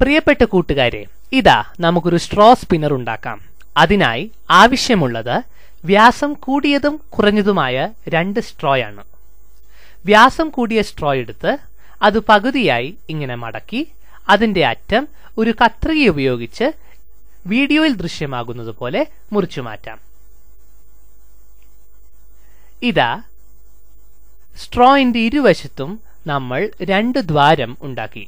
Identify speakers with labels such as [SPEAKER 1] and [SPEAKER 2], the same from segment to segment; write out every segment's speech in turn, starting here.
[SPEAKER 1] പ്രിയപ്പെട്ട കൂട്ടുകാരെ ഇതാ നമുക്കൊരു സ്ട്രോ സ്പിന്നർ ഉണ്ടാക്കാം അതിനായി ആവശ്യമുള്ളത് വ്യാസം കൂടിയതും കുറഞ്ഞതുമായ രണ്ട് സ്ട്രോയാണ് വ്യാസം കൂടിയ സ്ട്രോ എടുത്ത് അത് പകുതിയായി ഇങ്ങനെ മടക്കി അതിന്റെ അറ്റം ഒരു കത്രിക ഉപയോഗിച്ച് വീഡിയോയിൽ ദൃശ്യമാകുന്നത് പോലെ മുറിച്ചു മാറ്റാം ഇതാ സ്ട്രോയിന്റെ ഇരുവശത്തും നമ്മൾ രണ്ട് ദ്വാരം ഉണ്ടാക്കി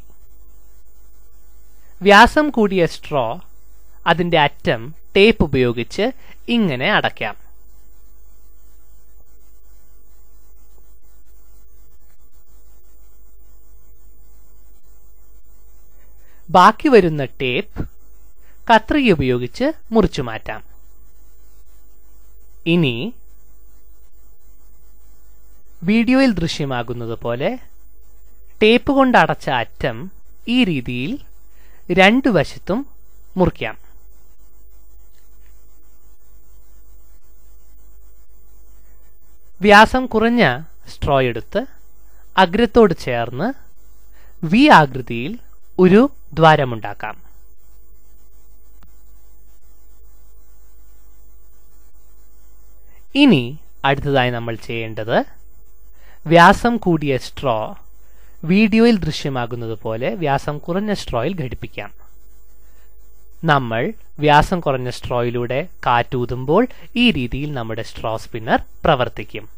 [SPEAKER 1] വ്യാസം കൂടിയ സ്ട്രോ അതിന്റെ അറ്റം ടേപ്പ് ഉപയോഗിച്ച് ഇങ്ങനെ അടയ്ക്കാം ബാക്കി വരുന്ന ടേപ്പ് കത്രിക ഉപയോഗിച്ച് മുറിച്ചു മാറ്റാം ഇനി വീഡിയോയിൽ ദൃശ്യമാകുന്നത് പോലെ ടേപ്പ് കൊണ്ട് അടച്ച അറ്റം ഈ രീതിയിൽ രണ്ടു വശത്തും മുറിക്കാം വ്യാസം കുറഞ്ഞ സ്ട്രോ എടുത്ത് അഗ്രത്തോട് ചേർന്ന് വി ആകൃതിയിൽ ഒരു ദ്വാരമുണ്ടാക്കാം ഇനി അടുത്തതായി നമ്മൾ ചെയ്യേണ്ടത് വ്യാസം കൂടിയ സ്ട്രോ വീഡിയോയിൽ ദൃശ്യമാകുന്നത് പോലെ വ്യാസം കുറഞ്ഞ സ്ട്രോയിൽ ഘടിപ്പിക്കാം നമ്മൾ വ്യാസം കുറഞ്ഞ സ്ട്രോയിലൂടെ കാറ്റൂതുമ്പോൾ ഈ രീതിയിൽ നമ്മുടെ സ്ട്രോ സ്പിന്നർ പ്രവർത്തിക്കും